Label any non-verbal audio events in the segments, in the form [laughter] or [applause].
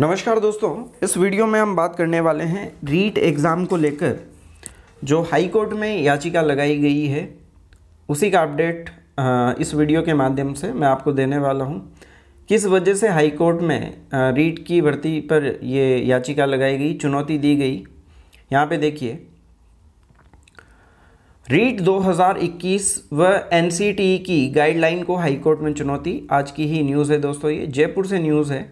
नमस्कार दोस्तों इस वीडियो में हम बात करने वाले हैं रीट एग्ज़ाम को लेकर जो हाई कोर्ट में याचिका लगाई गई है उसी का अपडेट इस वीडियो के माध्यम से मैं आपको देने वाला हूं किस वजह से हाई कोर्ट में रीट की भर्ती पर ये याचिका लगाई गई चुनौती दी गई यहाँ पे देखिए रीट 2021 व एन की गाइडलाइन को हाईकोर्ट में चुनौती आज की ही न्यूज़ है दोस्तों ये जयपुर से न्यूज़ है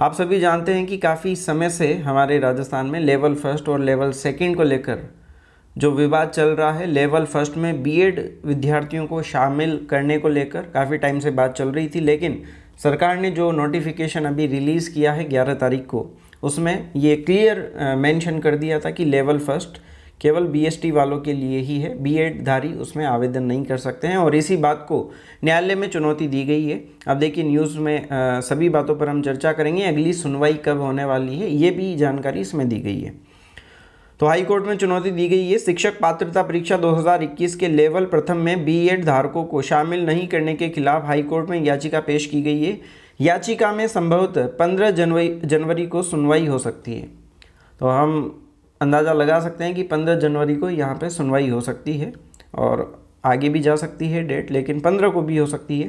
आप सभी जानते हैं कि काफ़ी समय से हमारे राजस्थान में लेवल फर्स्ट और लेवल सेकंड को लेकर जो विवाद चल रहा है लेवल फर्स्ट में बीएड विद्यार्थियों को शामिल करने को लेकर काफ़ी टाइम से बात चल रही थी लेकिन सरकार ने जो नोटिफिकेशन अभी रिलीज़ किया है ग्यारह तारीख को उसमें ये क्लियर मेंशन कर दिया था कि लेवल फर्स्ट केवल बीएसटी वालों के लिए ही है बीएड धारी उसमें आवेदन नहीं कर सकते हैं और इसी बात को न्यायालय में चुनौती दी गई है अब देखिए न्यूज़ में आ, सभी बातों पर हम चर्चा करेंगे अगली सुनवाई कब होने वाली है ये भी जानकारी इसमें दी गई है तो हाई कोर्ट में चुनौती दी गई है शिक्षक पात्रता परीक्षा 2021 के लेवल प्रथम में बीएड धारकों को शामिल नहीं करने के खिलाफ हाई कोर्ट में याचिका पेश की गई है याचिका में संभवतः 15 जनवरी जनवरी को सुनवाई हो सकती है तो हम अंदाज़ा लगा सकते हैं कि 15 जनवरी को यहाँ पे सुनवाई हो सकती है और आगे भी जा सकती है डेट लेकिन 15 को भी हो सकती है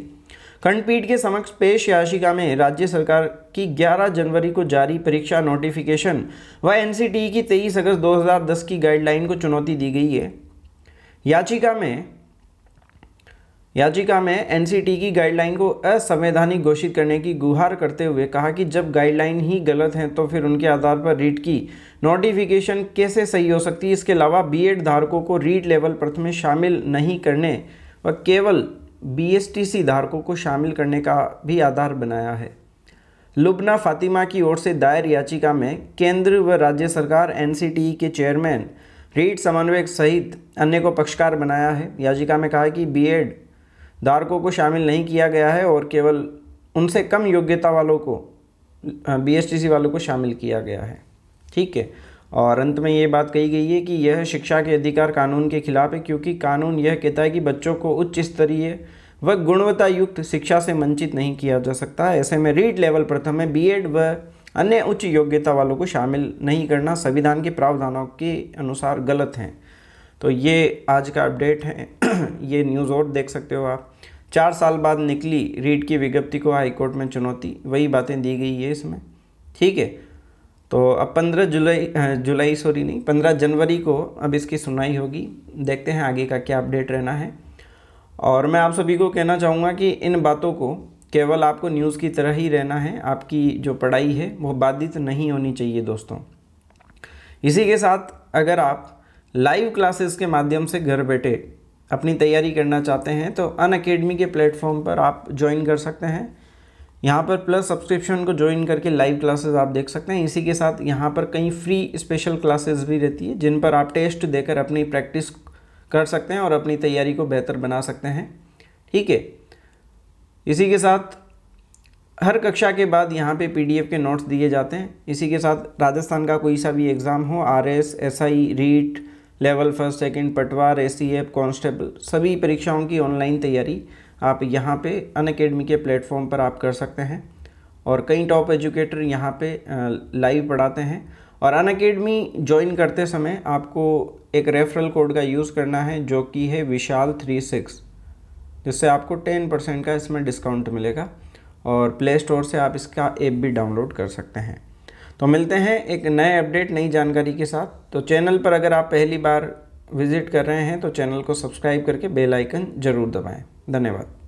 खंडपीठ के समक्ष पेश याचिका में राज्य सरकार की 11 जनवरी को जारी परीक्षा नोटिफिकेशन व एनसीटी की 23 अगस्त 2010 की गाइडलाइन को चुनौती दी गई है याचिका में याचिका में एनसीटी की गाइडलाइन को असंवैधानिक घोषित करने की गुहार करते हुए कहा कि जब गाइडलाइन ही गलत हैं तो फिर उनके आधार पर रीट की नोटिफिकेशन कैसे सही हो सकती है इसके अलावा बीएड धारकों को रीट लेवल प्रथ में शामिल नहीं करने व केवल बीएसटीसी धारकों को शामिल करने का भी आधार बनाया है लुबना फातिमा की ओर से दायर याचिका में केंद्र व राज्य सरकार एन के चेयरमैन रीट समन्वयक सहित अन्य को पक्षकार बनाया है याचिका में कहा कि बीएड धारकों को शामिल नहीं किया गया है और केवल उनसे कम योग्यता वालों को बीएसटीसी वालों को शामिल किया गया है ठीक है और अंत में ये बात कही गई है कि यह शिक्षा के अधिकार कानून के खिलाफ है क्योंकि कानून यह कहता है कि बच्चों को उच्च स्तरीय व गुणवत्ता युक्त शिक्षा से वंचित नहीं किया जा सकता ऐसे में रीड लेवल प्रथम में बी व अन्य उच्च योग्यता वालों को शामिल नहीं करना संविधान के प्रावधानों के अनुसार गलत हैं तो ये आज का अपडेट है [clears throat] ये न्यूज़ और देख सकते हो आप चार साल बाद निकली रीट की विज्ञप्ति को हाईकोर्ट में चुनौती वही बातें दी गई है इसमें ठीक है तो अब पंद्रह जुलाई जुलाई सॉरी नहीं पंद्रह जनवरी को अब इसकी सुनवाई होगी देखते हैं आगे का क्या अपडेट रहना है और मैं आप सभी को कहना चाहूँगा कि इन बातों को केवल आपको न्यूज़ की तरह ही रहना है आपकी जो पढ़ाई है वो बाधित नहीं होनी चाहिए दोस्तों इसी के साथ अगर आप लाइव क्लासेस के माध्यम से घर बैठे अपनी तैयारी करना चाहते हैं तो अन अकेडमी के प्लेटफॉर्म पर आप ज्वाइन कर सकते हैं यहाँ पर प्लस सब्सक्रिप्शन को ज्वाइन करके लाइव क्लासेस आप देख सकते हैं इसी के साथ यहाँ पर कई फ्री स्पेशल क्लासेस भी रहती है जिन पर आप टेस्ट देकर अपनी प्रैक्टिस कर सकते हैं और अपनी तैयारी को बेहतर बना सकते हैं ठीक है इसी के साथ हर कक्षा के बाद यहाँ पे पीडीएफ के नोट्स दिए जाते हैं इसी के साथ राजस्थान का कोई सा भी एग्ज़ाम हो S I REET level first second Patwar A C F constable सभी परीक्षाओं की ऑनलाइन तैयारी आप यहाँ पे अन अकेडमी के प्लेटफॉर्म पर आप कर सकते हैं और कई टॉप एजुकेटर यहाँ पे लाइव पढ़ाते हैं और अन अकेडमी ज्वाइन करते समय आपको एक रेफरल कोड का यूज़ करना है जो कि है विशाल थ्री सिक्स जिससे आपको टेन परसेंट का इसमें डिस्काउंट मिलेगा और प्ले स्टोर से आप इसका ऐप भी डाउनलोड कर सकते हैं तो मिलते हैं एक नए अपडेट नई जानकारी के साथ तो चैनल पर अगर आप पहली बार विजिट कर रहे हैं तो चैनल को सब्सक्राइब करके बेल आइकन ज़रूर दबाएं धन्यवाद